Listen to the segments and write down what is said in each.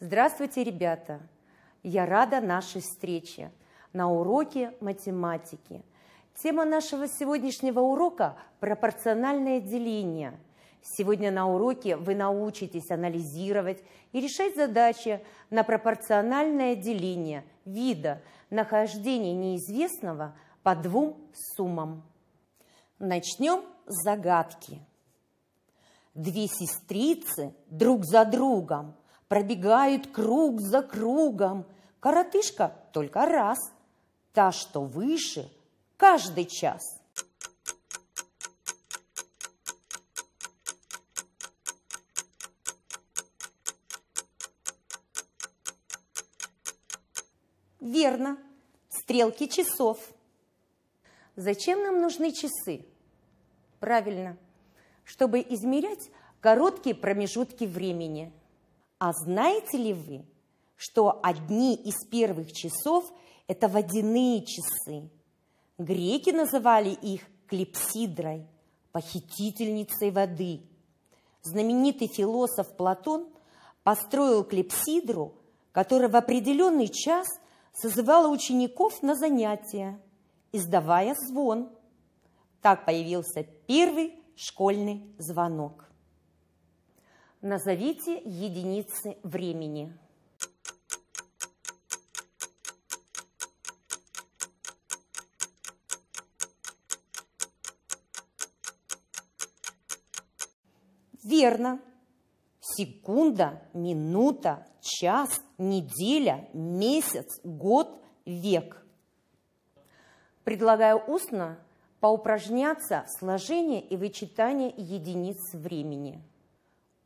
Здравствуйте, ребята! Я рада нашей встрече на уроке математики. Тема нашего сегодняшнего урока – пропорциональное деление. Сегодня на уроке вы научитесь анализировать и решать задачи на пропорциональное деление вида нахождения неизвестного по двум суммам. Начнем с загадки. Две сестрицы друг за другом – Пробегают круг за кругом. Коротышка только раз, та, что выше, каждый час. Верно, стрелки часов. Зачем нам нужны часы? Правильно, чтобы измерять короткие промежутки времени – а знаете ли вы, что одни из первых часов – это водяные часы? Греки называли их клипсидрой, похитительницей воды. Знаменитый философ Платон построил клипсидру, которая в определенный час созывала учеников на занятия, издавая звон. Так появился первый школьный звонок. Назовите единицы времени. Верно. Секунда, минута, час, неделя, месяц, год, век. Предлагаю устно поупражняться в сложении и вычитании единиц времени.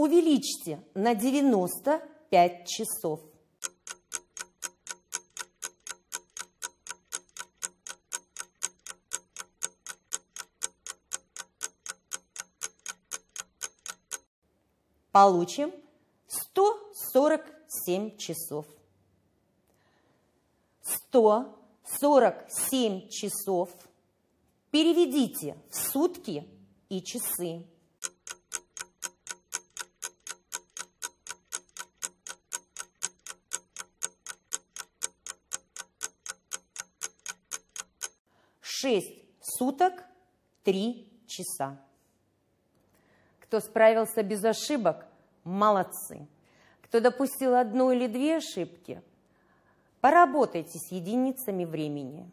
увеличьте на 95 часов. Получим 147 часов. 147 часов переведите в сутки и часы. 6 суток, 3 часа. Кто справился без ошибок, молодцы. Кто допустил одну или две ошибки, поработайте с единицами времени.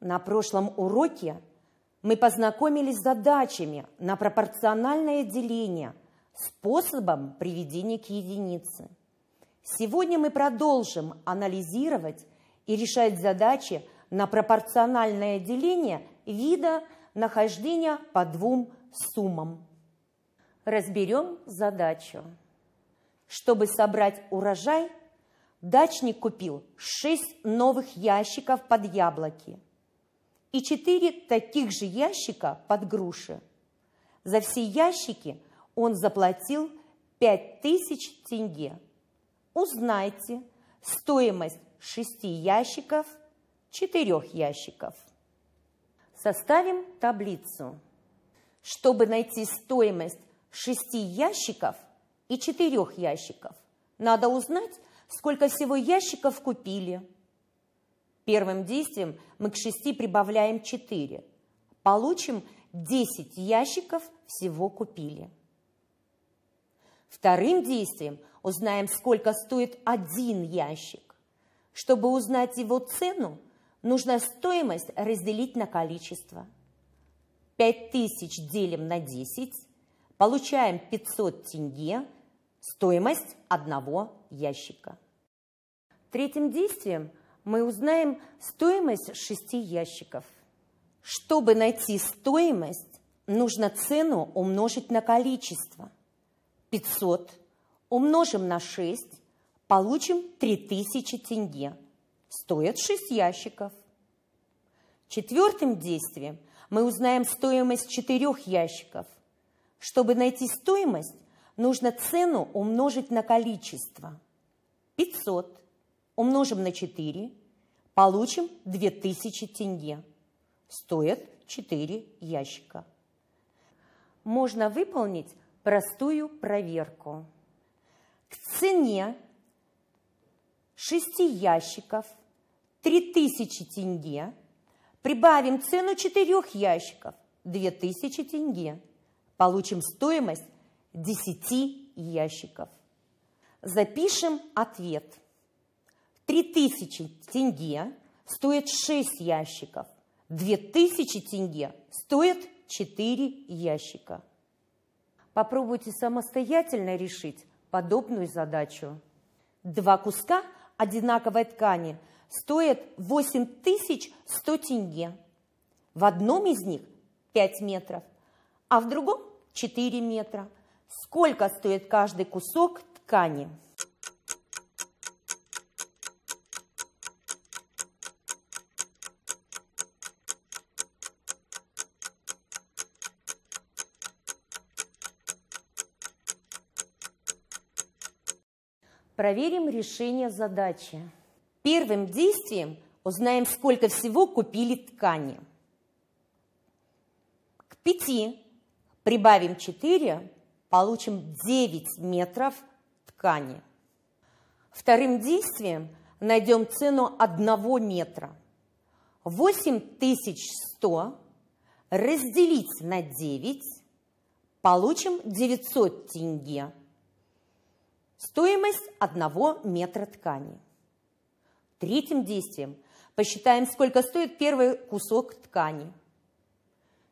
На прошлом уроке мы познакомились с задачами на пропорциональное деление, способом приведения к единице. Сегодня мы продолжим анализировать и решать задачи – на пропорциональное деление вида нахождения по двум суммам. Разберем задачу. Чтобы собрать урожай, дачник купил 6 новых ящиков под яблоки и 4 таких же ящика под груши. За все ящики он заплатил 5000 тенге. Узнайте стоимость 6 ящиков – четырех ящиков. Составим таблицу. Чтобы найти стоимость шести ящиков и четырех ящиков, надо узнать, сколько всего ящиков купили. Первым действием мы к шести прибавляем четыре. Получим десять ящиков всего купили. Вторым действием узнаем, сколько стоит один ящик. Чтобы узнать его цену, нужно стоимость разделить на количество. 5000 делим на 10, получаем 500 тенге, стоимость одного ящика. Третьим действием мы узнаем стоимость шести ящиков. Чтобы найти стоимость, нужно цену умножить на количество. 500 умножим на 6, получим 3000 тенге – стоят 6 ящиков. Четвертым действием мы узнаем стоимость четырех ящиков. Чтобы найти стоимость, нужно цену умножить на количество. 500 умножим на 4, получим 2000 тенге. Стоят 4 ящика. Можно выполнить простую проверку. К цене 6 ящиков – 3000 тенге, прибавим цену четырех ящиков, 2000 тенге. Получим стоимость 10 ящиков. Запишем ответ. 3000 тенге стоит 6 ящиков. 2000 тенге стоит 4 ящика. Попробуйте самостоятельно решить подобную задачу. Два куска одинаковой ткани – стоят 8100 тенге. В одном из них 5 метров, а в другом 4 метра. Сколько стоит каждый кусок ткани? Проверим решение задачи. Первым действием узнаем, сколько всего купили ткани. К 5 прибавим 4, получим 9 метров ткани. Вторым действием найдем цену 1 метра. 8100 разделить на 9, получим 900 тенге. Стоимость 1 метра ткани. Третьим действием посчитаем, сколько стоит первый кусок ткани.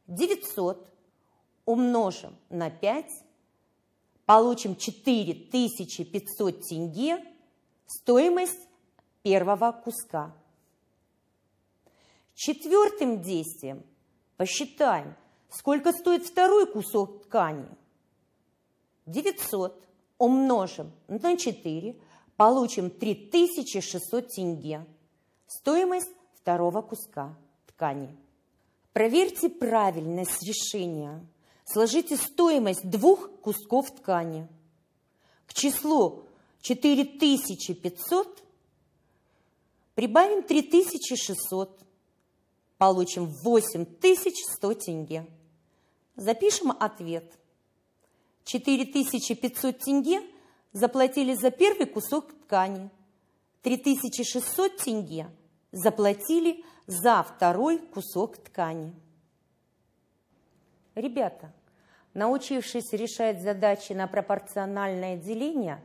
900 умножим на 5, получим 4500 тенге стоимость первого куска. Четвертым действием посчитаем, сколько стоит второй кусок ткани. 900 умножим на 4, получим 3600 тенге, стоимость второго куска ткани. Проверьте правильность решения. Сложите стоимость двух кусков ткани. К числу 4500 прибавим 3600. Получим 8100 тенге. Запишем ответ. 4500 тенге – заплатили за первый кусок ткани, 3600 тенге заплатили за второй кусок ткани. Ребята, научившись решать задачи на пропорциональное деление,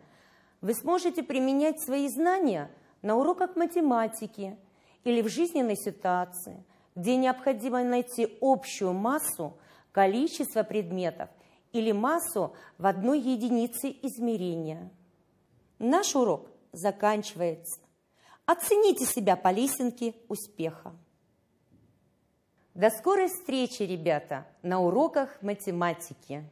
вы сможете применять свои знания на уроках математики или в жизненной ситуации, где необходимо найти общую массу количества предметов или массу в одной единице измерения. Наш урок заканчивается. Оцените себя по лесенке успеха. До скорой встречи, ребята, на уроках математики.